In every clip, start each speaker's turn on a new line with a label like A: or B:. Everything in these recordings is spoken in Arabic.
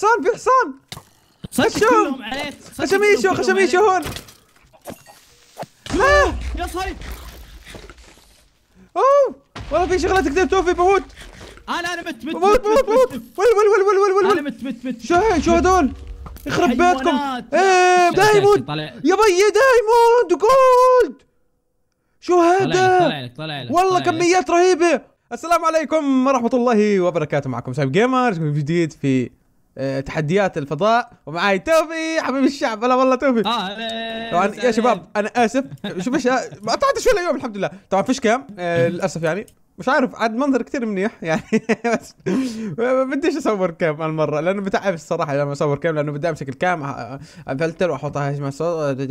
A: حصان في حصان خشم
B: خشميشو خشميشو هون
A: لا آه. يا صايد اوه والله في شغلات تقدر توفي بموت انا آه، انا مت مت بموت بموت بموت ول ول ول ول ول ول انا آه، مت مت مت شو هي شو هذول يخرب بيتكم ايه دايموند يا بي دايموند جولد شو هذا طلع طلع لك لك والله كميات رهيبه السلام عليكم ورحمه الله وبركاته معكم سايب جيمرز جديد في آه، تحديات الفضاء ومعاي توفي حبيب الشعب هلا والله توفي اه طبعا يا إيه، شباب إيه، إيه. انا اسف شوف ايش ما قطعتش ولا يوم الحمد لله طبعا فيش كام آه، للاسف يعني مش عارف عاد منظر كثير منيح يعني بس بديش اصور كام هالمره لانه بتعب الصراحه لما اصور كام لانه بدي امسك الكام افلتر واحطها هجمه صوت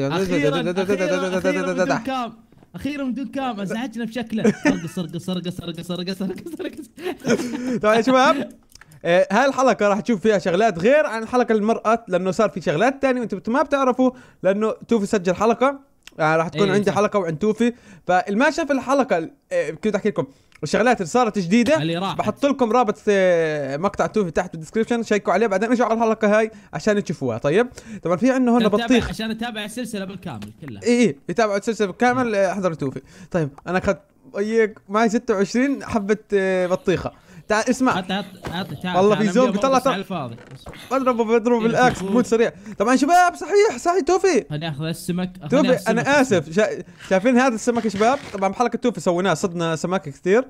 B: كام اخيرا بدون كام ازعجنا بشكله سرقه سرقه سرقه سرقه سرقه سرقه
A: طيب طبعا يا شباب آه، هاي الحلقه راح تشوف فيها شغلات غير عن الحلقه اللي مرقت لانه صار في شغلات ثانيه وانتم ما بتعرفوا لانه توفي سجل حلقه يعني راح تكون إيه عندي صح. حلقه وعند توفي فاللي ما شاف الحلقه كيف آه، كنت احكي لكم الشغلات اللي صارت جديده اللي بحط لكم رابط مقطع توفي تحت بالدسكربشن شيكوا عليه بعدين اجوا على الحلقه هاي عشان تشوفوها طيب طبعا في عندنا هون بطيخ
B: عشان اتابع السلسله بالكامل كلها
A: اي اي يتابعوا السلسله بالكامل احضروا توفي طيب انا اخذت طيب، معي 26 حبه بطيخه تعال اسمع عطي
B: عطي تعال والله في ذوق طلع طلع الفاضي
A: اضربه بضربه إيه، بالاكس موت سريع طبعا شباب صحيح صحيح توفي خليني اخذ السمك توفي انا اسف شايفين هذا السمك يا شباب طبعا بحلقه توفي سويناه صدنا سمك كثير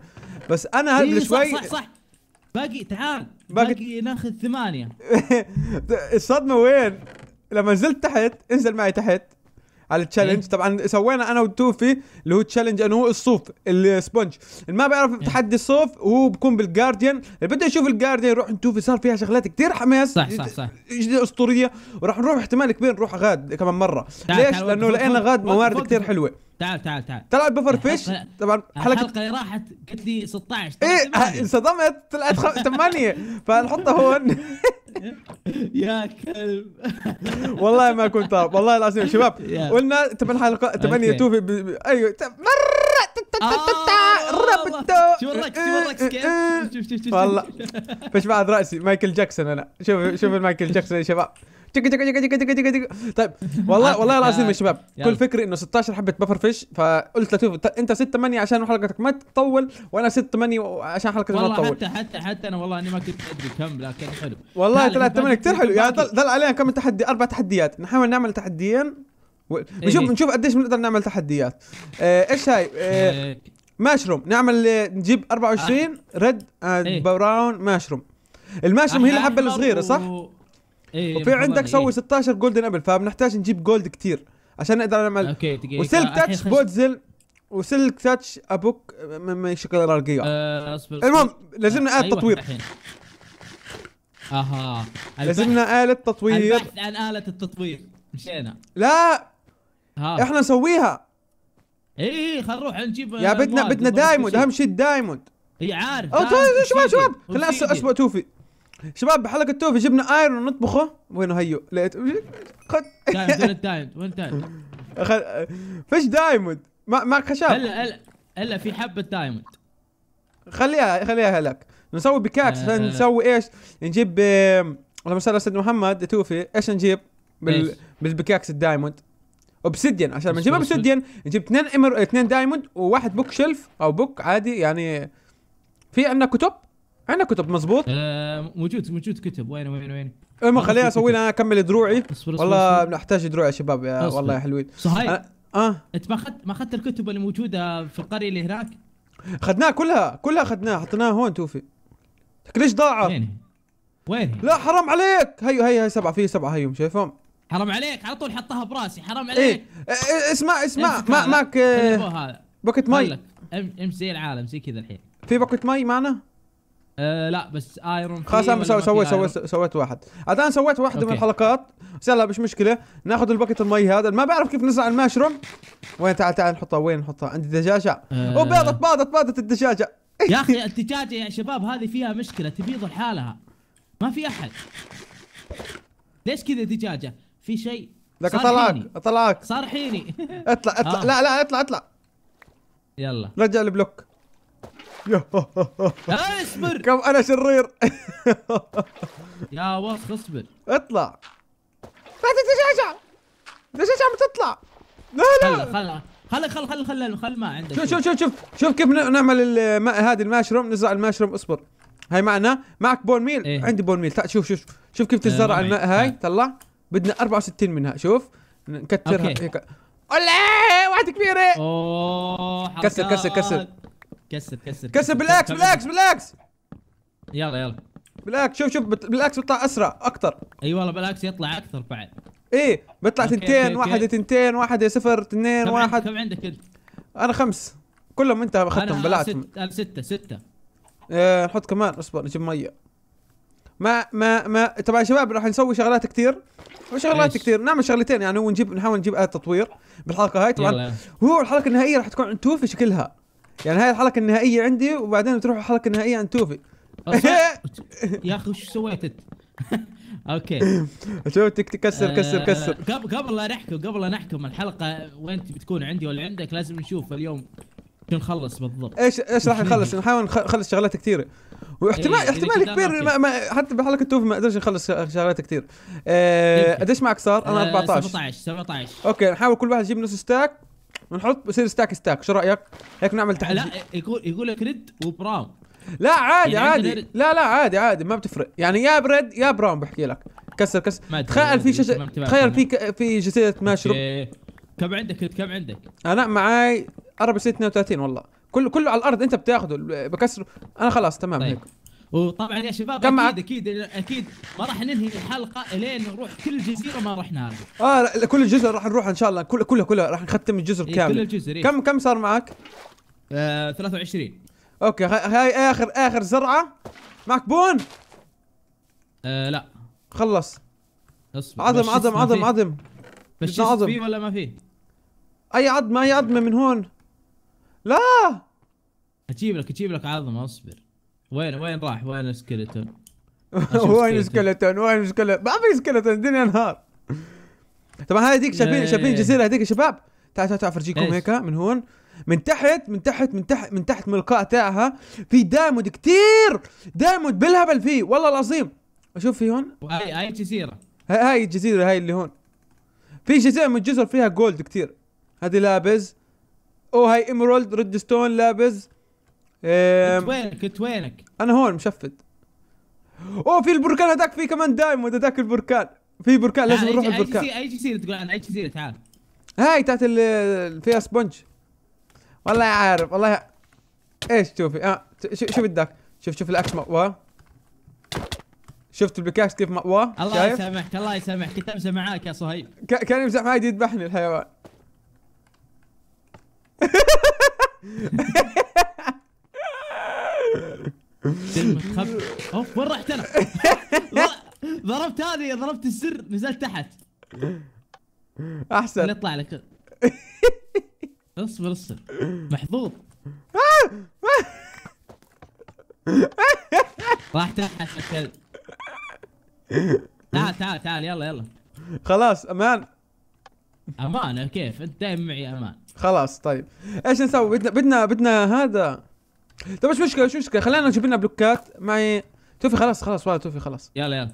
A: بس انا هذا إيه، شوي صح صح, صح.
B: باقي تعال
A: باقي, باقي ناخذ ثمانيه الصدمه وين؟ لما نزلت تحت انزل معي تحت على التشالنج إيه. طبعا سوينا انا وتوفي اللي هو تشالنج انه هو الصوف السبونج اللي ما بيعرف إيه. تحدي الصوف وهو بكون بالجارديان اللي بده يشوف الجارديان يروح توفي صار فيها شغلات كثير حماس صح صح صح اسطوريه وراح نروح احتمال كبير نروح غاد كمان مره ليش؟ لانه لقينا غاد موارد كثير حلوه
B: تعال تعال تعال
A: طلعت بفر فيش طبعا حلقه الحلقه اللي راحت قلت لي 16 ايه انصدمت طلعت 8 فنحطها هون يا كلب والله ما كنت والله العظيم شباب قلنا تبع الحلقه 8 توفي ايوه مره آه، ربطه شو الرقص شو إيه، إيه، إيه. شوف كيف شوف شوف شوف والله فش بعد راسي مايكل جاكسون انا شوف شوف مايكل جاكسون يا شباب طيب والله والله العظيم يا شباب كل فكري انه 16 حبه بفر فيش فقلت لتوف انت 6 8 عشان حلقتك ما تطول وانا 6 8 عشان حلقتك ما تطول حتى
B: حتى حتى انا والله اني ما كنت ادري كم لكن حلو والله 3 8
A: كثير حلو يعني ضل علينا كم تحدي اربع تحديات نحاول نعمل تحديين ونشوف إيه. نشوف قديش بنقدر نعمل تحديات ايش هاي ماشروم نعمل نجيب 24 ريد اند براون ماشروم الماشروم هي الحبه الصغيره صح
B: إيه،, إيه وفي عندك سوي إيه.
A: 16 جولدن ابل فبنحتاج نجيب جولد كتير عشان نقدر نعمل اوكي دقيقه وسلك تاتش بوتزل وسلك تاتش ابوك ما يشكل رقيق أه اصبر المهم لازمنا آلة آه، أيوة تطوير اها لازمنا آلة تطوير البحث
B: عن آلة التطوير مشينا
A: لا ها. احنا نسويها
B: اي اي إيه، خل نروح نجيب يا بدنا بدنا دايموند اهم شيء
A: الدايموند
B: اي عارف شباب شباب
A: خليني اسوي توفي شباب بحلقه توفي جبنا ايرون ونطبخه وينه هيو لقيت خد دايموند
B: دايموند وين دايموند؟
A: فيش دايموند معك خشب هلا
B: هلا هلا في حبه دايموند
A: خليها خليها لك نسوي بكاكس عشان آه. نسوي ايش؟ نجيب اللهم مثلاً على سيدنا محمد توفي ايش نجيب؟ بال... بالبكاكس الدايموند اوبسيديان عشان نجيب اوبسيديان نجيب اثنين امر اثنين دايموند وواحد بوك شلف او بوك عادي يعني في عندنا كتب عندنا كتب مزبوط آه موجود موجود كتب وين وين وين
B: المهم خليني اسوي انا
A: اكمل دروعي والله بنحتاج دروع يا شباب يا أصبر. والله يا حلوين صحيح
B: اه انت ما اخذت ما اخذت الكتب اللي موجوده في القريه اللي هناك؟
A: اخذناها كلها كلها اخذناها حطيناها هون توفي ليش ضاعت؟ وين؟ وين؟ لا حرام عليك هي هي هي سبعه في سبعه هيهم شايفهم؟
B: حرام عليك على طول حطها براسي حرام إيه. عليك
A: ايه, إيه اسمع اسمع ما معك آه، بوكت مي
B: امشي زي العالم زي كذا الحين
A: في بوكت مي معنا؟
B: آه لا بس ايرون خلاص انا سويت سويت
A: سويت واحد عاد انا سويت واحده من الحلقات بس يلا مش مشكله ناخذ الباكت المي هذا ما بعرف كيف نزرع المشروم وين تعال تعال نحطها وين نحطها عند الدجاجه آه وبيضت باضت باضت الدجاجه
B: يا اخي الدجاجه يا شباب هذه فيها مشكله تبيض لحالها ما في احد ليش كذا دجاجه في شيء لك اطلعك اطلعك صارحيني
A: اطلع اطلع آه. لا لا اطلع اطلع يلا رجع البلوك اصبر كم انا شرير
B: يا وسخ اصبر
A: اطلع لا تدشعشع دشعشع بتطلع لا لا خلا
B: خلا خلا خلا خلا خلا ما عندك شوف شوف شوف
A: شوف شوف كيف نعمل هذه الماشروم نزرع الماشروم اصبر هاي معنا معك بون ميل إيه؟ عندي بون ميل تعال شوف شوف شوف كيف إيه، تزرع الماء هاي طلع بدنا 64 منها شوف نكترها هيك اوله واحده كبيره اوه كسر كسر كسر كسر كسر كسر بالاكس بالاكس بالاكس يلا يلا بالاكس شوف شوف بالاكس بيطلع اسرع اكثر
B: اي والله بالاكس يطلع اكثر بعد
A: ايه بيطلع تنتين واحد تنتين واحد صفر تنين واحد كم عندك انت؟ انا خمس كلهم انت اخذتهم بلعت انا
B: ستة ستة
A: ايه نحط كمان اصبر نجيب مية ما ما ما طبعا شباب راح نسوي شغلات كثير شغلات كثير نعمل شغلتين يعني ونجيب نحاول نجيب آلة تطوير بالحلقة هاي طبعا هو الحلقة النهائية راح تكون عن توفي شكلها يعني هاي الحلقه النهائيه عندي وبعدين بتروح الحلقه النهائيه عند توفي يا اخي وش سويت انت؟ اوكي شوف تكسر كسر كسر
B: آه، قبل لا نحكم قبل لا نحكم الحلقه وين بتكون عندي ولا عندك لازم نشوف اليوم شو نخلص بالضبط ايش ايش راح نخلص
A: نحاول نخلص شغلات كثيره واحتمال إيه احتمال كبير ما ما حتى بحلقه توفي ما قدرش نخلص شغلات كثير آه، قديش معك صار؟ انا 14 17 17 اوكي نحاول كل واحد يجيب نص ستاك ونحط بصير ستاك ستاك شو رايك هيك نعمل تحدي لا يقول يقول لك ريد وبراون لا عادي يعني عادي لا لا عادي عادي ما بتفرق يعني يا بريد يا براون بحكي لك كسر كسر تخيل في شجر تخيل في في جزيره ماشرو كم عندك كم عندك انا معي 4 32 والله كله كله على الارض انت بتاخده بكسره انا خلاص تمام طيب. هيك وطبعا
B: يا شباب كم اكيد اكيد اكيد ما راح ننهي الحلقه الين نروح كل جزيره ما رحنا
A: اه لا كل الجزر راح نروح ان شاء الله كل كلها كلها راح نختم الجزر إيه كامل كل الجزر إيه. كم كم صار معك؟
B: آه 23
A: اوكي هاي اخر اخر زرعه معك بون؟ آه لا خلص
B: اصبر عظم عظم عظم عظم بس عظم فيه ولا
A: ما فيه؟ اي عظمه اي عظمه من هون لا
B: اجيب لك اجيب لك عظمه اصبر وين وين راح وين سكلتون؟
A: وين سكلتون وين سكلتون ما في سكلتون الدنيا نهار طبعا هاي هذيك شايفين إيه. شايفين الجزيره هذيك يا شباب تعال تعال تعال افرجيكم هيك من هون من تحت من تحت من تحت من تحت من القاع تاعها في دايموند كثير دايموند بالهبل فيه والله العظيم اشوف في هون هاي هاي الجزيره هاي الجزيره هاي اللي هون في جزيره من الجزر فيها جولد كثير هذه لابز او هاي ايميرولد ريد ستون لابز إيه، كنت وينك كنت وينك؟ انا هون مشفت اوه في البركان هذاك في كمان دايم هذاك البركان في بركان لازم آه، نروح البركان
B: اي جزيره تقول عن اي جزيره تعال
A: هاي تاعت فيها سبونج والله عارف والله ايش تشوفي اه شو بدك شوف شوف الاكس مأواه شفت البكاش كيف مأواه الله
B: يسامحك الله يسامحك كنت امزح معاك يا صهيب
A: كان يمزح معي يذبحني الحيوان
B: اوف وين رحت انا؟ ضربت هذه ضربت السر نزلت تحت احسن يطلع لك اصبر اصبر محظوظ راح تحت الكلب تعال تعال تعال يلا يلا خلاص امان امان كيف انت دايم معي امان
A: خلاص طيب ايش نسوي بدنا بدنا بدنا هذا طيب مش مشكله مش مشكله خلينا نجيب لنا بلوكات معي توفي خلاص خلاص والله توفي خلاص يلا يلا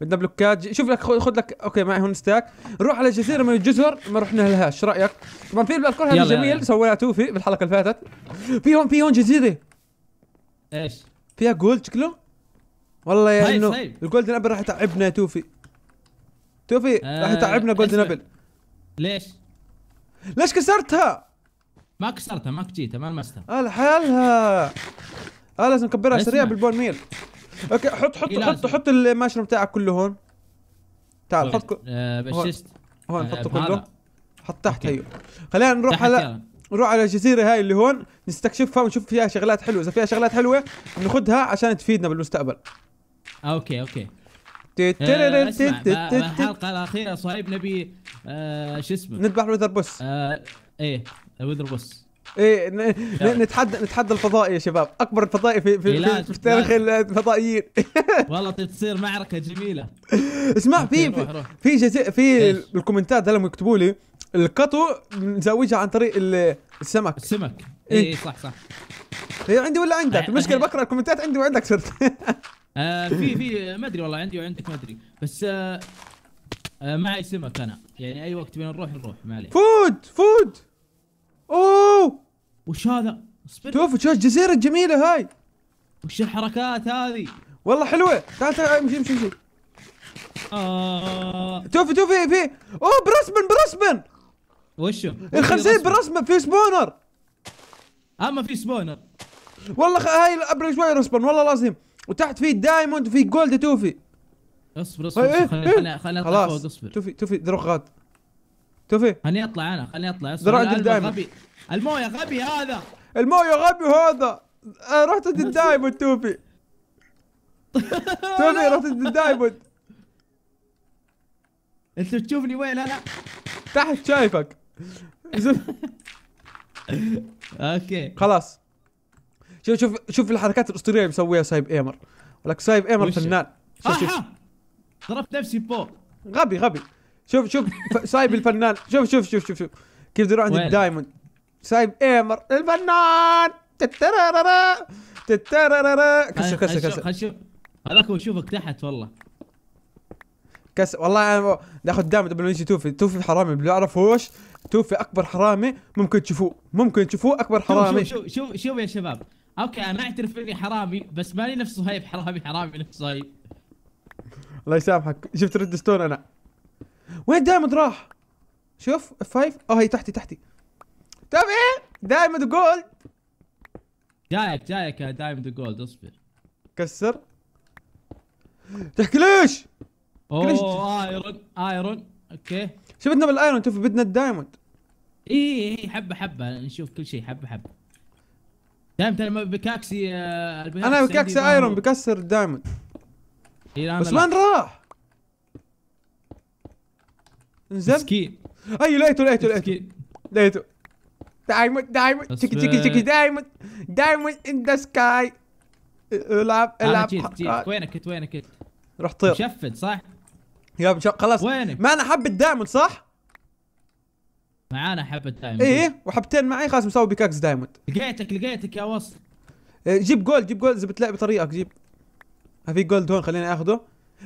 A: بدنا بلوكات شوف لك خذ لك اوكي معي هون ستاك نروح على جزيره من الجزر ما رحنا لها شو رايك طبعا في الكل هذا جميل سويها في بالحلقه اللي فاتت في هون في هون جزيره ايش فيها جولد شكله والله يا طيب، انه طيب. الجولدن ابل راح يتعبنا يا توفي توفي آه راح يتعبنا جولدن ابل ليش ليش كسرتها
B: ما كسرتها ما كجيتها ما لمستها
A: الحالها اه لازم نكبرها سريع بالبون ميل اوكي حط حط حط حط الماشروم تاعك كله هون تعال حط كل... آه،
B: بشست هون, حط آه، حطه كله
A: حط تحت هيو خلينا نروح على نروح على الجزيره هاي اللي هون نستكشفها ونشوف فيها شغلات حلوه اذا فيها شغلات حلوه ناخذها عشان تفيدنا بالمستقبل
B: اوكي اوكي
A: آه، الحلقه
B: الاخيره صهيب نبي شو اسمه نذبح الوذر بوس. ايه ويذر بص
A: ايه نتحدى نتحدى الفضائي يا شباب اكبر الفضائي في في, في, في تاريخ الفضائيين
B: والله تصير معركه جميله
A: اسمع في في جزء في الكومنتات لما يكتبوا لي القطو نزوجها عن طريق السمك السمك اي إيه صح صح هي عندي ولا عندك آه، المشكله آه، آه. بقرا الكومنتات عندي وعندك صرت
B: آه في في ما ادري والله عندي وعندك ما ادري بس آه آه معي سمك انا يعني اي وقت بين نروح نروح ما عليك فود
A: فود اوه وش هذا؟ اصبر توفى شوف الجزيرة الجميلة هاي وش الحركات هذه؟ والله حلوة تعال تعال امشي امشي امشي آه. توفي توفي في اوه برسبن برسبن وشو؟ الخنزير برسبن في سبونر اما في سبونر والله هاي قبل شوي رسبن والله العظيم وتحت في دايموند وفي جولد توفي
B: اصبر اصبر إيه، إيه. خلينا خلينا خلاص توفي توفي دروغات توفي خليني اطلع انا خليني اطلع راجل دائما غبي المويه غبي هذا
A: المويه غبي هذا آه، رحت عند الدايموند توفي توفي رحت عند الدايموند انت تشوفني وين انا؟ تحت شايفك اوكي خلاص شوف شوف شوف الحركات الاسطوريه اللي مسويها سايب ايمر ولك سايب ايمر فنان شوف آه، شوف ضربت نفسي فوق غبي غبي شوف شوف سايب الفنان شوف شوف شوف شوف شوف كيف يروح عند الدايموند سايب ايمر الفنان تترررر تترررر كسر كسر كسر خلينا نشوف
B: هذاك بشوفك تحت والله
A: كسر والله انا ناخذ دايموند قبل ما يجي توفي توفي حرامي اللي يعرفوش توفي اكبر حرامي ممكن تشوفوه ممكن تشوفوه اكبر حرامي شوف
B: شوف شوف يا شباب اوكي انا اعترف اني حرامي بس ماني نفس صهيب حرامي حرامي نفس صهيب
A: الله يسامحك شفت ريد ستون انا وين دايموند راح؟ شوف اف 5 اه هي تحتي تحتي طب ايه؟ دايموند جولد
B: جايك جايك يا دايموند
A: جولد اصبر كسر تحكي ليش؟ اوه ايرون ايرون اوكي شو بدنا بالايرون شوف بدنا الدايموند
B: اي اي حبه حبه نشوف كل شيء حبه حبه دائما بكاكسي آه، انا بكاكسي ايرون
A: بكسر الدايموند بس وين راح؟ انزين مسكين اي لقيته لقيته لقيته لقيته دايموند دايموند تشيكي تشيكي تشيكي دايموند دايموند ان ذا سكاي العب العب آه. وينك انت وينك انت روح طير مشفت صح؟ يا خلاص وينك؟ معنا حبة دايموند صح؟
B: معانا حبة
A: دايموند ايه وحبتين معي خلاص مسوي بيكاكس دايموند لقيتك لقيتك يا وصل إيه، جيب جولد جيب جولد اذا بتلاقي بطريقك جيب في جولد هون خليني اخذه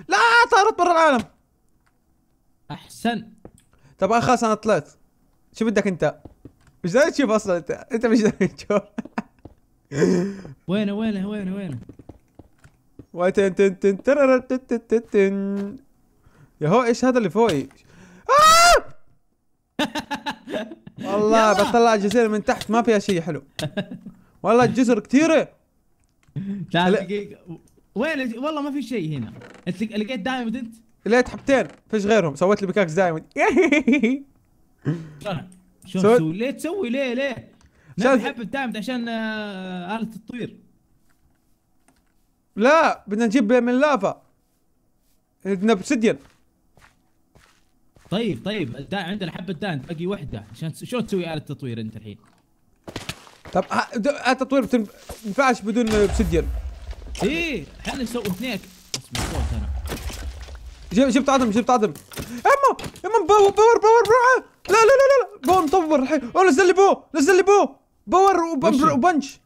A: لا طارت برا العالم احسن طب انا خلاص انا طلعت شو بدك انت؟ مش داري تشوف اصلا انت انت مش داري تشوف وينه وينه وينه وينه وين تن تن تن تن تن تن تن تن يا هو ايش هذا اللي فوقي؟ آه! والله بطلع الجزيرة من تحت ما فيها شيء حلو والله الجزر كثيرة تعال دقيقة وين والله ما في شيء هنا لقيت دايموند انت؟ لقيت حبتين فيش غيرهم سويت لي بكاكس دايموند شلون تسوي ليه تسوي ليه ليه؟ نبي حبة دايموند عشان آه، آلة التطوير لا بدنا نجيب من لافا بدنا بسديان
B: طيب طيب دا عندنا حبة دايموند باقي وحدة عشان شو
A: تسوي آلة تطوير انت الحين؟ طب آلة التطوير ما ينفعش بدون بسديان ايه احنا نسوي اثنين اسمع صوت انا جبت عدم جبت عدم اما اما باور باور باور بروحه لا لا لا لا بو مطور الحين اوه نزل لي بو نزل لي بو باور وبنش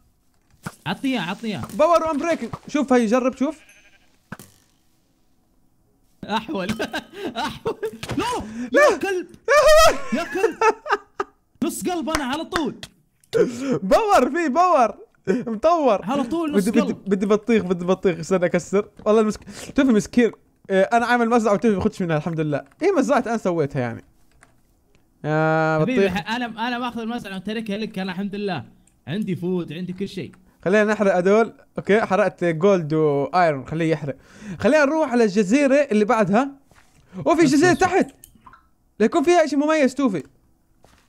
B: عطني اياه عطني اياه
A: باور وان بريك شوف هي جرب شوف احول احول لا يا كلب يا كلب نص قلب انا على طول باور في باور مطور على طول نص قلب بدي بطيخ بدي بطيخ استنى اكسر والله المسكين شوف المسكين إيه، انا عامل مزرعه وتبي ما منها الحمد لله ايه مزرعه انا سويتها يعني يا بطيخ
B: انا انا ماخذ المزرعه وتركها لك انا الحمد لله عندي فود عندي كل شيء
A: خلينا نحرق هذول اوكي حرقت جولد وايرون خليه يحرق خلينا نروح على الجزيره اللي بعدها وفي جزيره تحت ليكون فيها شيء مميز توفي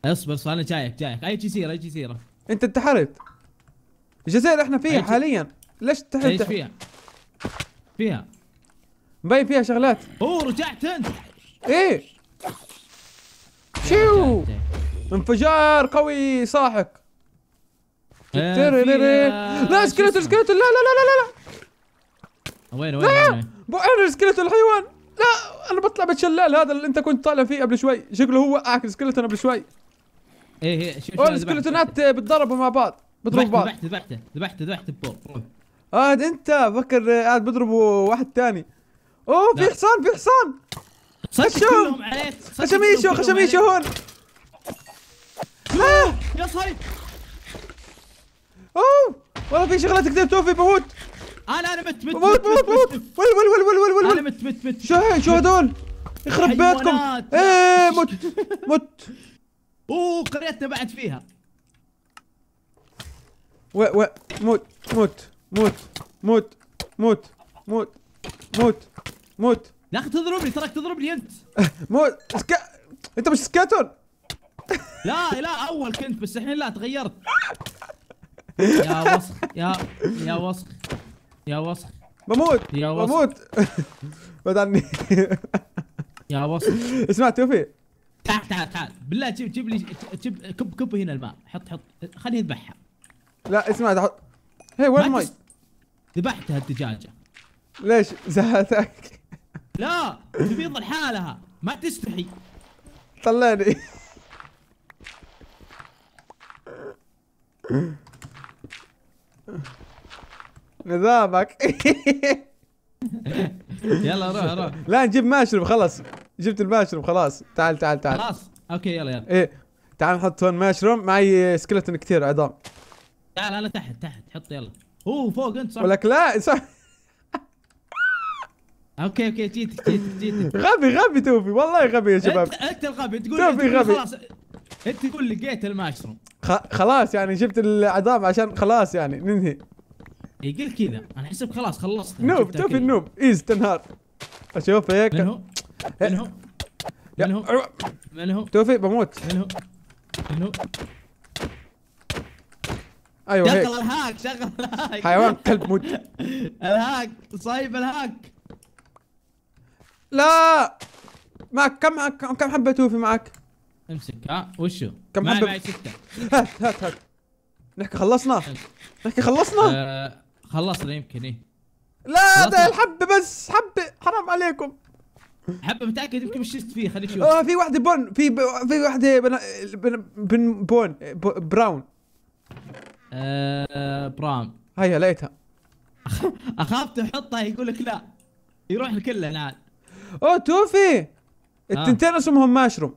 B: اصبر اصبر انا جايك جايك اي جزيره اي جزيره
A: انت انتحرت الجزيره احنا فيها حاليا ليش تحت ايش فيها؟ فيها مبين فيها شغلات اوه رجعت انت ايه شو انفجار قوي صاحك
B: لا
A: سكيلتون سكيلتون لا لا لا لا لا وين وين وين سكريتو الحيوان لا انا بطلع بالشلال هذا اللي انت كنت طالع فيه قبل شوي شكله هو اكل سكريتون قبل شوي ايه ايه السكيلتونات بتضربوا مع بعض بيضربوا بعض ذبحته
B: ذبحته ذبحته ذبحته بفوق
A: اه انت فكر قاعد بيضربوا واحد ثاني اوه في حصان في حصان خشم خشم يشو خشم يشو هون لا يا صايد اوه والله في شغله تقدر توفي بموت انا انا مت مت مت مت مت ول ول ول ول ول ول انا مت مت مت شو شو هذول يخرب بيتكم ايه مت مت اوه قريتنا بعد فيها و و موت موت موت موت موت موت موت موت يا اخي تضربني تراك تضربني انت موت سكا... انت مش سكاتون لا
B: لا اول كنت بس الحين لا تغيرت يا وسخ يا يا وسخ يا وسخ بموت يا وسخ بموت بعد عني
A: يا وسخ اسمع توفي
B: تعال تعال تعال بالله جيب جيب لي جيب كب كب هنا الماء حط حط خليني اذبحها لا اسمع تحط هي وين المي؟ ذبحتها الدجاجه ليش زهقتك؟ لا تبيض لحالها ما تستحي طلعني
A: نظامك يلا روح روح لا نجيب ماشرب خلاص جبت الماشرب خلاص تعال تعال تعال خلاص
B: اوكي يلا يلا ايه
A: تعال نحط هون ماشروم معي سكلتن كثير عظام
B: تعال انا تحت تحت حط يلا اوه فوق انت صح ولك لا
A: صح اوكي اوكي جيتك جيتك جيتك غبي غبي توفي والله غبي يا شباب
B: انت الغبي تقول توفي غبي خلاص انت تقول لقيت الماشروم
A: خلاص يعني جبت العظام عشان خلاص يعني ننهي يقول إيه، كذا
B: انا احسب خلاص خلصت
A: نوب توفي النوب ايز تنهار اشوف هيك من هو؟ من هو؟ من هو؟ من هو؟ توفي بموت من هو؟ من هو؟ ايوه شغل الهاك شغل الهاك حيوان كلب موت الهاك صايب الهاك لا معك كم كم حبة توفي معك؟
B: امسك ها وشو؟ كم حبة؟ معي
A: ستة هات هات هات نحكي خلصنا؟
B: نحكي خلصنا؟ أه خلصنا يمكن ايه
A: لا ده الحبة بس حبة حرام عليكم
B: حبة متأكد يمكن مش شفت فيه خليني آه، اشوف اه في
A: واحدة بون في ب... في واحدة بن... بن... بن... بون براون آه براون هيا لقيتها اخاف تحطها يقول لك لا يروح لكله الان اوه توفي آه. التنتين اسمهم ماشروم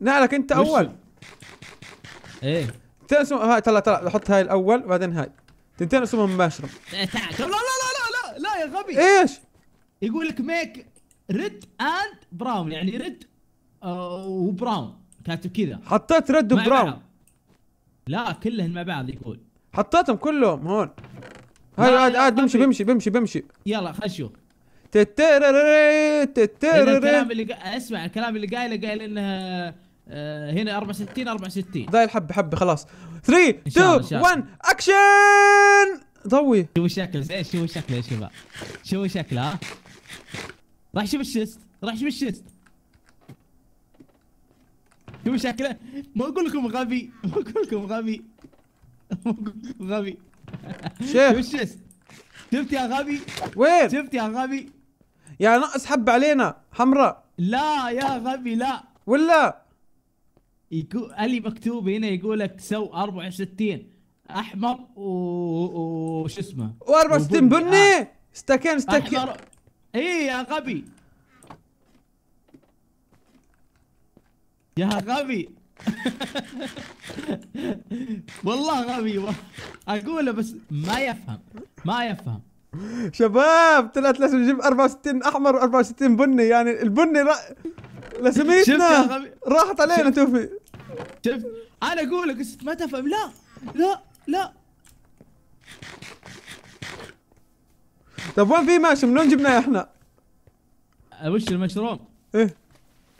A: نعلك انت اول ايه تنتين اسمهم هاي طلع طلع حط هاي الاول بعدين هاي تنتين اسمهم ماشروم إيه، لا لا لا لا لا لا يا غبي ايش
B: يقول لك ميك ريد اند براون يعني ريد آه، وبراون
A: كاتب كذا حطيت ريد وبراون لا كلهن مع بعض يقول حطيتهم كلهم هون هاي عاد عاد بمشي بمشي بمشي بمشي يلا خل نشوف الكلام
B: اللي اسمع الكلام اللي قايله قايل انها
A: آه، هنا 64 64 ضايل حبه حبه خلاص 3 2 1 اكشن ضوي شوفوا شكله شوفوا شكله يا شباب شوفوا شكله ها
B: راح شوف الشيست راح شوف الشيست شوفوا شكله ما اقول لكم غبي ما اقول لكم غبي ما اقول لكم غبي
A: شوف الشيست شفت يا غبي وين شفت يا غبي يا نقص حبة علينا حمراء لا يا غبي لا ولا
B: يقول اللي مكتوب هنا يقول لك سو 64 احمر وش اسمه
A: و64 بني آه. استكين استكين
B: اي يا غبي يا غبي والله غبي اقوله بس ما يفهم ما يفهم
A: شباب طلعت لازم نجيب 64 احمر و64 بني يعني البني را... لسميتنا راحت علينا توفي شفت انا اقول لك ما تفهم لا لا لا طب وين في ماشي من وين جبناه احنا؟
B: وش المشروم؟ ايه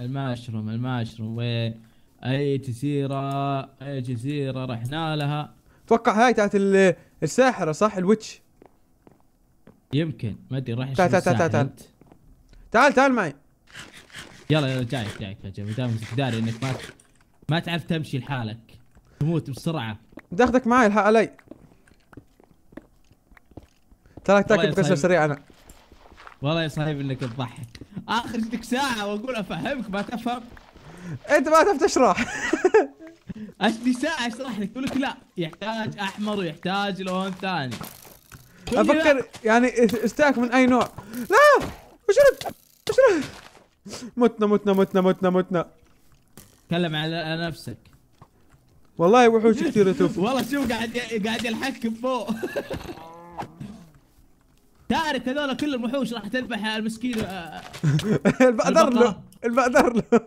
B: المشروم المشروم وين؟ اي جزيرة اي جزيرة رحنا لها
A: اتوقع هاي تاعت الساحرة صح الويتش
B: يمكن ما ادري راح تعال تعال تعال تعال
A: تعال تعال معي
B: يلا يلا جايك جايك يا جماعه دام داري انك ما ما تعرف تمشي لحالك تموت بسرعه
A: اخذك معي الحق علي تراك تاكل بكسر سريع
B: انا والله يا صاحبي انك تضحك
A: اخر لك ساعه واقول افهمك ما تفهم انت ما تعرف
B: تشرح اشتي ساعه اشرح لك تقول لك لا يحتاج احمر ويحتاج لون ثاني
A: افكر يعني استاك من اي نوع لا اشرب اشرب متنا متنا متنا متنا متنا
B: تكلم على نفسك
A: والله وحوش كثير تشوف والله شوف قاعد قاعد يلحقك
B: فوق تعرف هذول كل الوحوش راح تذبح المسكين آه،
A: البقدر له
B: البقدر له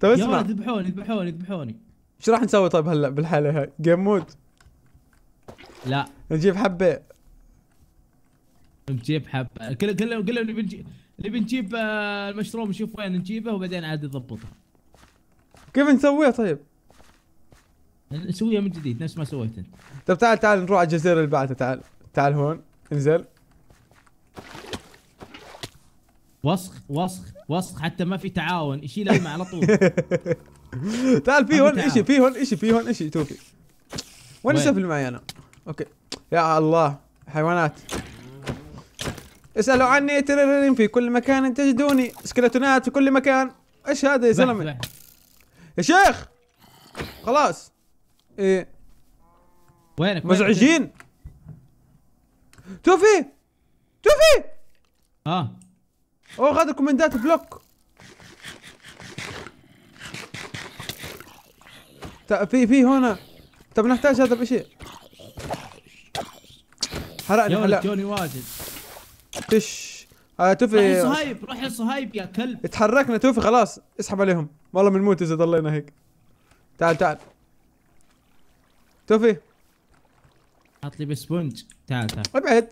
A: طيب اسمع يذبحوني
B: يذبحوني يذبحوني
A: ايش راح نسوي طيب هلا بالحاله هاي جيم مود لا نجيب حبه نجيب
B: حبه كل كل كل اللي بنجيب اللي بنجيب آه، المشروم نشوف وين نجيبه وبعدين عاد نضبطه
A: كيف نسويها طيب؟ نسويها من جديد نفس ما سويت انت طيب تعال تعال نروح على الجزيره اللي بعدها تعال تعال هون انزل
B: وسخ وسخ وسخ حتى ما في تعاون يشيل
A: الماء على طول تعال في هون شيء في هون شيء في هون شيء توفي وين السفل معي انا؟ اوكي يا الله حيوانات اسالوا عني ترررين في كل مكان تجدوني سكلتونات في كل مكان ايش هذا يا زلمه يا شيخ خلاص ايه وينك مزعجين توفي توفي اه اوه هذا كومندات بلوك في في هنا طب نحتاج هذا بشيء حرقني حرق جوني واجد تش آه توفي روح يا
B: صهيب روح يا صهيب يا
A: كلب اتحركنا توفي خلاص اسحب عليهم والله بنموت اذا ضلينا هيك تعال تعال توفي حط لي بسبونج تعال تعال ابعد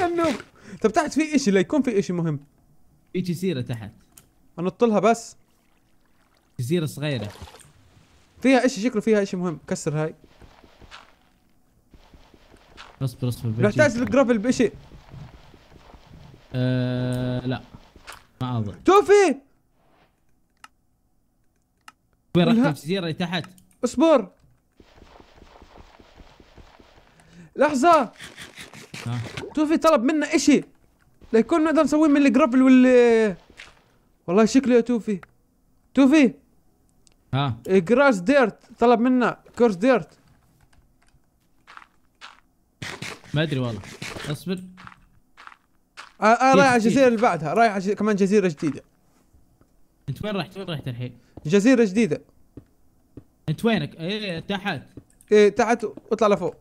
A: يا النوب طب تحت في اشي ليكون في اشي مهم في جزيرة تحت انط لها بس جزيرة صغيرة فيها اشي شكله فيها اشي مهم كسر هاي
B: بس بس في نحتاج
A: الجرافل بشيء
B: أه لا ما اظن توفي وين رحت الجزيره اللي تحت
A: اصبر لحظه ها. توفي طلب منا اشي ليكون نقدر نسويه من الجرافل وال والله شكله يا توفي توفي ها جراس إيه، ديرت طلب منا كورس ديرت ما ادري والله اصبر
B: انا آه، آه، رايح على الجزيره
A: اللي بعدها رايح على كمان جزيره جديده انت وين رحت وين رحت الحين؟ جزيره جديده انت وينك؟ ايه, إيه، تحت ايه تحت واطلع لفوق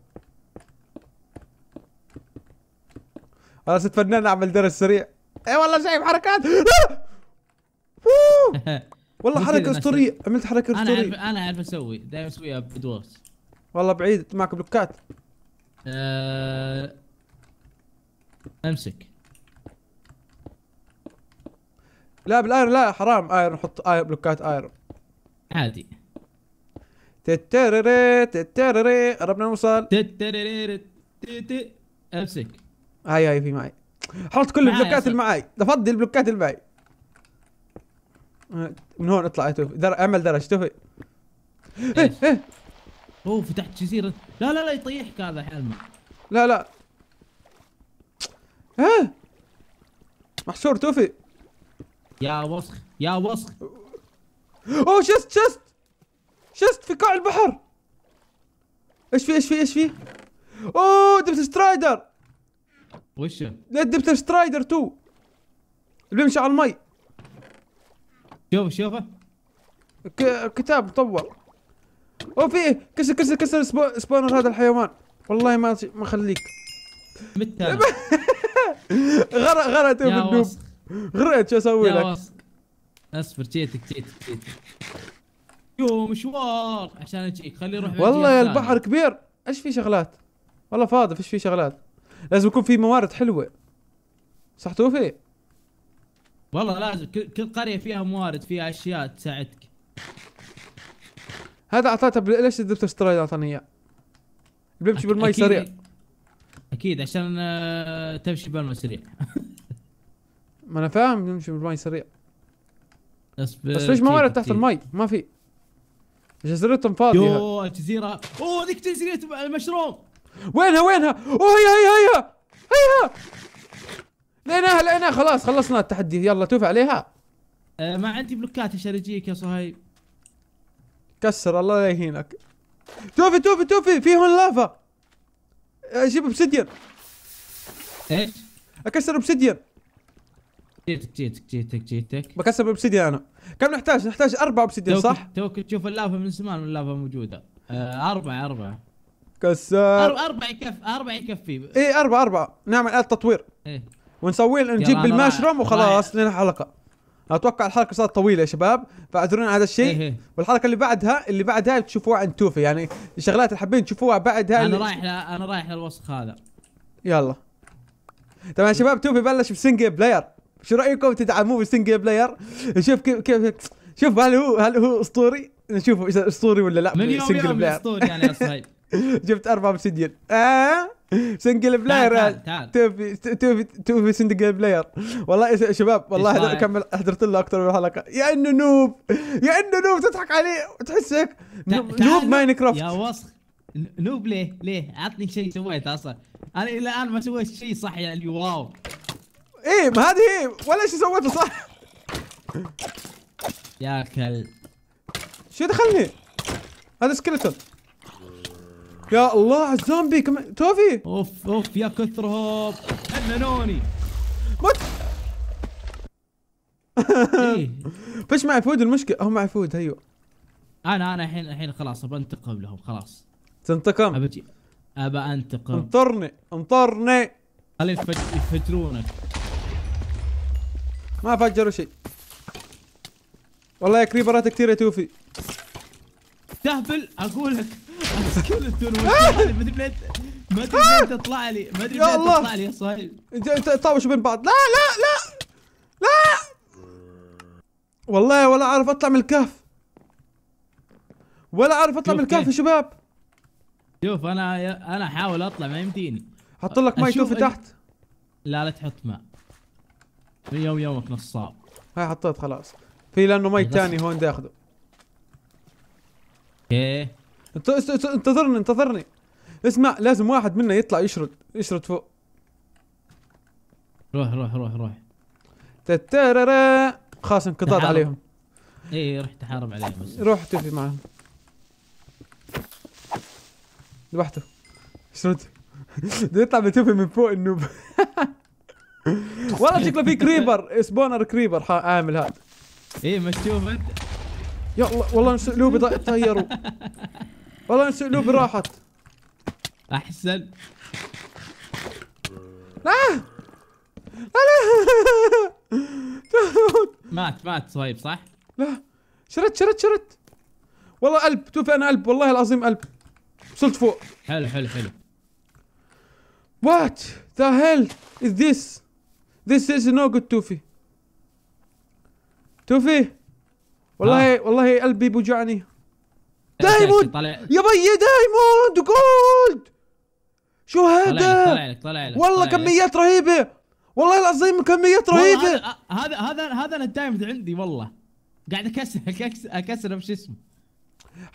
A: انا صرت فنان اعمل درس سريع اي والله شايف حركات والله حركه اسطوريه عملت حركه اسطوريه انا
B: اعرف انا اعرف اسوي دائما اسويها بدوس والله بعيد معك بلوكات
A: أه... امسك لا بالايرون لا حرام ايرون حط ايرون بلوكات ايرون عادي تتريري تتريري قربنا نوصل تتريري تتي امسك هاي هاي في معي حط كل البلوكات اللي معي تفضل البلوكات اللي معي من هون اطلع اعمل درج توفي
B: ايه ايه اوه فتحت جزيره لا لا لا يطيحك هذا حلم
A: لا لا ها محشور توفي يا وسخ يا وسخ اوه شست شست شست في قاع البحر ايش في ايش في ايش في اوه دبت سترايدر وشه لا دبت سترايدر تو اللي بيمشي على المي شوف شوفه كتاب مطول او في كسر كسر كسر سبونر هذا الحيوان والله ما ما خليك مت غرق غرقت يا النوب غرقت شو اسوي لك اصبر
B: جيتك جيتك جيتك
A: يو مشوار عشان اجيك خلي روح والله يا البحر كبير ايش في شغلات والله فاضي فيش في شغلات لازم يكون في موارد حلوه صح توفي
B: والله لازم كل قريه فيها موارد فيها اشياء تساعدك
A: هذا اعطيته بل... ليش الدكتور سترايد اعطاني اياه؟ بالماء بالماي سريع
B: اكيد عشان آه، تمشي بالماي سريع
A: ما انا فاهم يمشي بالماي سريع بس بس ليش ما ورد تحت الماي؟ ما في جزيرتهم فاضيه يوه الجزيره اوه ذيك جزيره المشروم وينها وينها؟ اوه هيا هيا هيا هيا لقيناها لقيناها خلاص خلصنا التحدي يلا توفى عليها
B: أه ما عندي بلوكات عشان اجيك يا صهيب
A: كسر الله لا يهينك توفي توفي توفي في هون لافا اجيب اوبسيديان ايش؟ اكسر اوبسيديان جيتك جيتك جيتك جيتك بكسر اوبسيديان انا كم نحتاج؟ نحتاج اربع اوبسيديان صح؟ توك تشوف اللافا من زمان واللافا موجوده آه، اربعه اربعه كسر أربعة
B: أربعة يكفي أربعة يكفي
A: إيه أربعة أربعة نعمل آلة تطوير إيه ونسوي نجيب بالماشروم وخلاص لنا حلقة اتوقع الحلقه صارت طويله يا شباب فاعذرونا على هذا الشيء إيه، إيه. والحلقه اللي بعدها اللي بعدها بتشوفوها عند توفي يعني الشغلات اللي حابين تشوفوها بعدها انا رايح
B: ل... انا رايح للوسخ
A: هذا يلا طبعا يا شباب توفي بلش بسنجل بلاير شو رايكم تدعموه بسنجل بلاير نشوف كيف كيف شوف هل هو هل هو اسطوري نشوف اذا اسطوري ولا لا من يوم يوم اسطوري يعني يا صهيب جبت اربع اوبسيديان آه سنجل بلاير توفي توفي توفي سنجل بلاير والله شباب والله كمل حضرت له اكثر من حلقه يا انه نوب يا انه نوب تضحك عليه وتحسك نوب ماينكرافت يا وسخ نوب ليه؟
B: ليه؟ عطني شيء سويته اصلا انا الى الان ما سويت شيء صح يعني واو
A: ايه ما هذه هي ولا شيء سويته صح يا كلب شو دخلني؟ هذا سكلتون يا الله الزومبي كم توفي اوف اوف يا كثرهم فننوني مت إيه. فش معي فود المشكله هم معي فود هيو
B: انا انا الحين الحين خلاص بنتقم لهم خلاص
A: تنتقم ابى
B: ابى انتقم
A: انطرني انطرني خليهم يفجرونك ما فجروا شيء والله يا كريبرات كثير يا توفي تهبل اقول لك السكلتون ما ادري ليه ما ادري ليه تطلع لي ما ادري ليه تطلع لي يا صايل انت طاوش بين بعض لا لا لا لا والله ولا اعرف اطلع من الكهف ولا اعرف اطلع من الكهف يا شباب
B: شوف انا انا احاول اطلع ما يمديني حط لك ماي توفي تحت لا لا تحط ماء
A: يوم يومك نصاب هاي حطيت خلاص في لانه ماي ثاني هون بدي اخذه ايه انتظرني انتظرني اسمع لازم واحد منا يطلع يشرد يشرد فوق
B: روح روح روح روح
A: تتررا خلاص انقضاض عليهم
B: اي رحت تحارب عليهم بس
A: روح توفي معهم لوحده اشرد بده يطلع بتوفي من فوق النوب والله شكله في كريبر سبونر كريبر عامل هذا ايه مشوف انت يا الله والله سقلوبي تغيروا والله اسلوبي راحت احسن لا لا
B: مات مات صهيب صح؟
A: لا شرت شرت شرت والله قلب توفى انا قلب والله العظيم قلب وصلت فوق
B: حلو حلو حلو
A: وات ذا هيل از ذيس ذيس از نو جود توفي توفي والله والله قلبي بوجعني دايموند يا بي دايموند جولد شو هذا طلع لك طلع لك والله كميات رهيبه والله العظيم كميات رهيبه آه، هذا هذا هذا انا الدايموند عندي والله
B: قاعد اكسر اكسر اكسر مش اسمه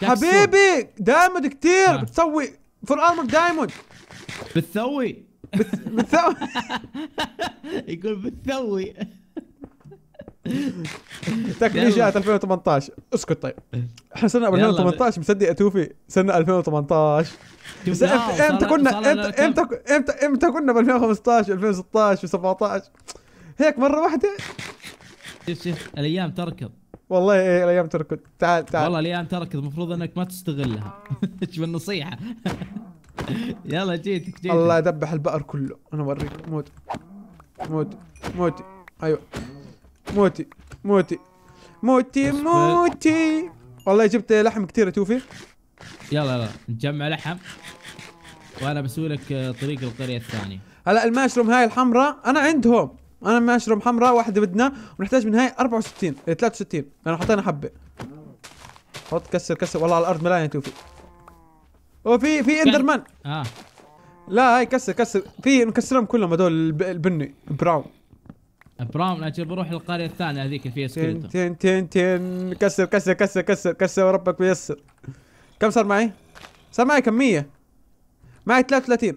A: حبيبي دايموند كثير آه. بتسوي فور ارمر دايموند بتسوي بتسوي يقول بتسوي تكملة جاءت 2018 اسكت طيب احنا صرنا 2018 مصدق اتوفي صرنا 2018 بس امتى كنا امتى امتى امتى كنا ب 2015 2016 و17 هيك مره واحده
B: شوف شوف الايام تركض
A: والله ايه الايام تركض
B: تعال تعال والله الايام تركض المفروض
A: انك ما تستغلها شوف النصيحه يلا جيتك جيتك الله يذبح البقر كله انا اوريك موت موت موت ايوه موتي موتي موتي موتي والله جبت لحم كثير يا توفي
B: يلا يلا نجمع لحم وانا بسوي لك طريق القريه الثانيه
A: هلا الماشروم هاي الحمراء انا عندهم انا ماشروم حمراء واحده بدنا ونحتاج من هاي 64 63 إيه، انا حطينا حبه حط كسر كسر والله على الارض ملايين يا توفي او في في اندرمان اه لا هاي كسر كسر في نكسرهم كلهم هذول البني براون
B: ابرام اجل بروح القريه الثانيه هذيك اللي فيها سكيلتون
A: تين تين تين كسر كسر كسر كسر كسر وربك بيسر كم صار معي؟ صار معي كمية معي 33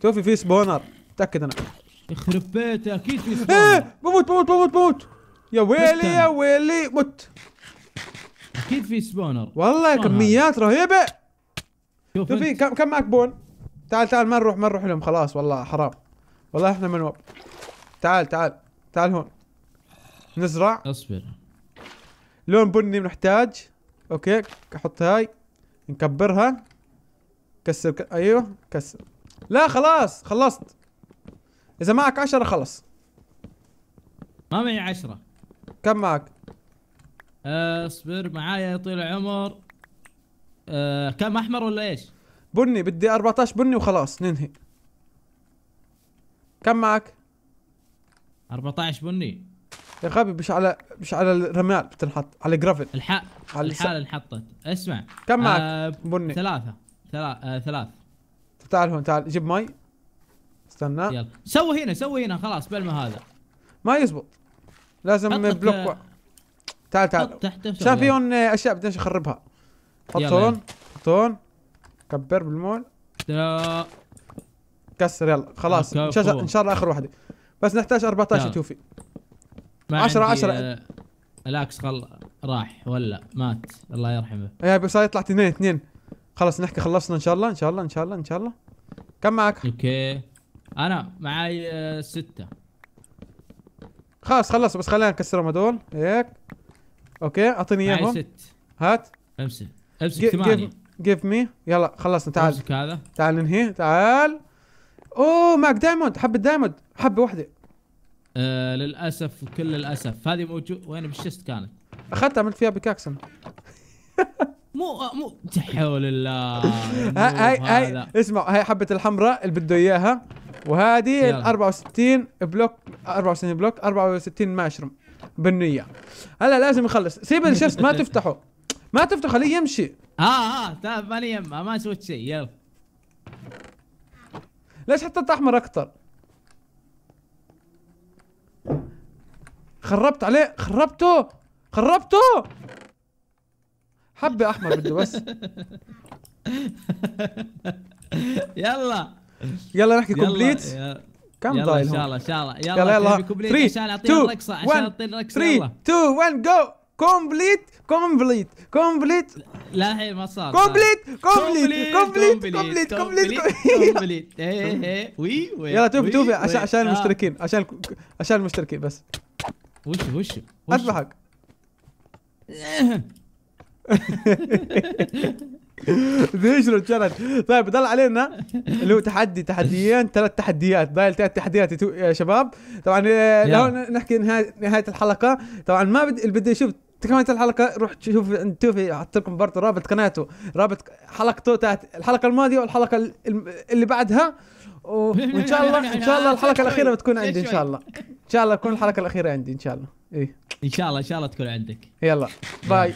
A: توفي في سبونر متأكد انا يخرب بيته اكيد في سبونر ايه بموت بموت بموت بموت يا ويلي يا ويلي مت اكيد في سبونر والله سبونر. كميات رهيبة شوف كم كم معك بون؟ تعال تعال ما نروح ما نروح لهم خلاص والله حرام والله احنا منوب تعال تعال تعال هون نزرع اصبر لون بني بنحتاج اوكي احط هاي نكبرها كسر ك... ايوه كسر لا خلاص خلصت اذا معك عشرة خلص
B: ما معي عشرة كم معك اصبر معايا يا طويل العمر أه كم
A: احمر ولا ايش بني بدي 14 بني وخلاص ننهي كم معك
B: 14 بني
A: يا غبي مش على مش على الرمال بتنحط على الجرافيت الحق على الحال انحطت اسمع كم معك آه بني ثلاثة ثلاث آه ثلاث تعال هون تعال جيب مي استنى يلا سوي هنا سوي هنا خلاص بالما هذا ما يزبط لازم بلوك آه تعال تعال هون آه، اشياء بدناش اخربها حط هون حط هون كبر بالمول لا كسر يلا خلاص ان شاء الله ان شاء الله اخر واحده بس نحتاج 14 لا. توفي
B: 10 10 الاكس خل راح ولا مات الله يرحمه
A: ايه بس يطلع اثنين اثنين خلاص نحكي خلصنا ان شاء الله ان شاء الله ان شاء الله ان شاء الله كم معك؟ اوكي
B: انا معي آه، ستة
A: خلاص خلص بس خلينا نكسرهم هذول هيك اوكي اعطيني اياهم معي ست هات
B: امسك امسك ثمانية
A: جيف مي يلا خلصنا تعال امسك هذا تعال ننهيه تعال اوه معك دايموند حبه دايموند حبه واحده
B: آه للاسف وكل الاسف هذه موجود وين بالشست كانت
A: اخذتها عملت فيها بكاكسن
B: مو مو حول الله هاي هاي
A: اسمع هاي حبه الحمراء اللي بده اياها وهذه ال 64 بلوك 64 بلوك 64 ماشروم بالنية هلا لازم يخلص سيب الشيست ما تفتحه ما تفتح خليه يمشي اه اه
B: ما ماني يمه ما سويت شيء يلا
A: ليش حطيت احمر اكثر؟ خربت عليه خربته خربته حبه احمر بده بس يلا يلا نحكي كومبليت
B: كم ضايل ان شاء الله ان شاء الله يلا يلا كومبليت عشان اعطيني رقصه عشان 3 2
A: 1 جو كومبليت كومبليت كومبليت
B: لا هي ما صار كومبليت كومبليت كومبليت كومبليت كومبليت كومبليت وي وي يلا توفي توفي عشان عشان آه. المشتركين
A: عشان عشان المشتركين بس وش وش اذبحك ليش رجال طيب ضل علينا اللي هو تحدي تحديين ثلاث تحديات ضايل ثلاث تحديات يا شباب طبعا آه، لو نحكي نهايه نهايه الحلقه طبعا ما بدي اللي بده يشوف تكملت الحلقة روح شوف شوفي حط لكم برضه رابط قناته رابط حلقته تاعت الحلقة الماضية والحلقة اللي بعدها يعني وان شاء الله يعني ان شاء الله الحلقة الأخيرة بتكون عندي ان شاء الله ان شاء الله تكون الحلقة الأخيرة عندي ان شاء الله ايه
B: ان شاء الله ان شاء الله تكون عندك
A: يلا باي